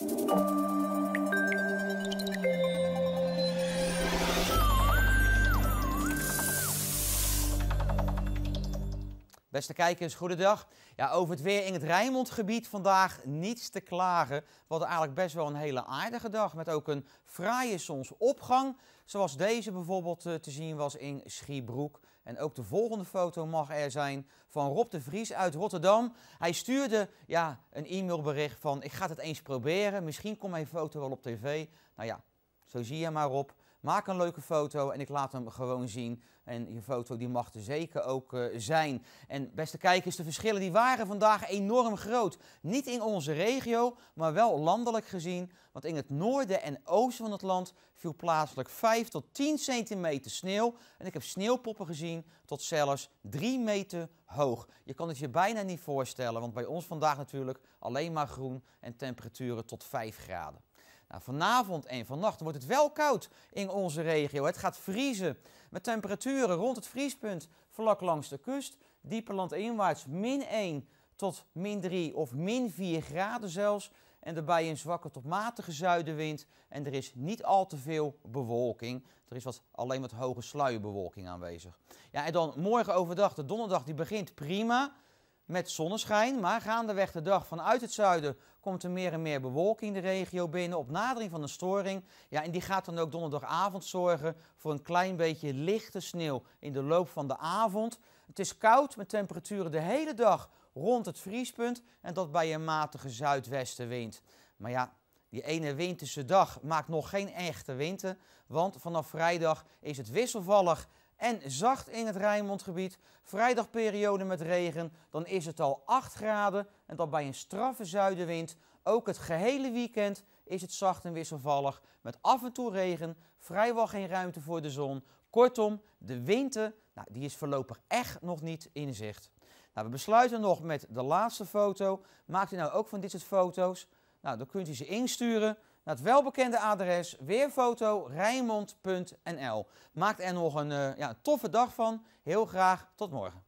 Música Beste kijkers, goedendag. Ja, over het weer in het Rijnmondgebied vandaag niets te klagen. Wat eigenlijk best wel een hele aardige dag met ook een fraaie zonsopgang. Zoals deze bijvoorbeeld eh, te zien was in Schiebroek. En ook de volgende foto mag er zijn van Rob de Vries uit Rotterdam. Hij stuurde ja, een e-mailbericht van ik ga het eens proberen. Misschien komt mijn foto wel op tv. Nou ja, zo zie je maar op. Maak een leuke foto en ik laat hem gewoon zien. En je foto die mag er zeker ook eh, zijn. En beste kijkers, de verschillen die waren vandaag enorm groot. Niet in onze regio, maar wel landelijk gezien. Want in het noorden en oosten van het land viel plaatselijk 5 tot 10 centimeter sneeuw. En ik heb sneeuwpoppen gezien tot zelfs 3 meter hoog. Je kan het je bijna niet voorstellen, want bij ons vandaag natuurlijk alleen maar groen en temperaturen tot 5 graden. Nou, vanavond en vannacht wordt het wel koud in onze regio. Het gaat vriezen met temperaturen rond het vriespunt vlak langs de kust. Dieper landinwaarts min 1 tot min 3 of min 4 graden zelfs. En daarbij een zwakke tot matige zuidenwind. En er is niet al te veel bewolking. Er is wat, alleen wat hoge sluierbewolking aanwezig. Ja, en dan morgen overdag, de donderdag, die begint prima met zonneschijn, maar gaandeweg de dag vanuit het zuiden komt er meer en meer bewolking in de regio binnen op nadering van een storing. Ja, en die gaat dan ook donderdagavond zorgen voor een klein beetje lichte sneeuw in de loop van de avond. Het is koud met temperaturen de hele dag rond het vriespunt en dat bij een matige zuidwestenwind. Maar ja, die ene winterse dag maakt nog geen echte winter, want vanaf vrijdag is het wisselvallig en zacht in het Rijnmondgebied. Vrijdagperiode met regen, dan is het al 8 graden en dan bij een straffe zuidenwind. Ook het gehele weekend is het zacht en wisselvallig met af en toe regen, vrijwel geen ruimte voor de zon. Kortom, de winter nou, die is voorlopig echt nog niet in zicht. Nou, we besluiten nog met de laatste foto. Maakt u nou ook van dit soort foto's? Nou, dan kunt u ze insturen naar het welbekende adres weerfoto.rijnmond.nl. Maakt er nog een eh, ja, toffe dag van. Heel graag tot morgen.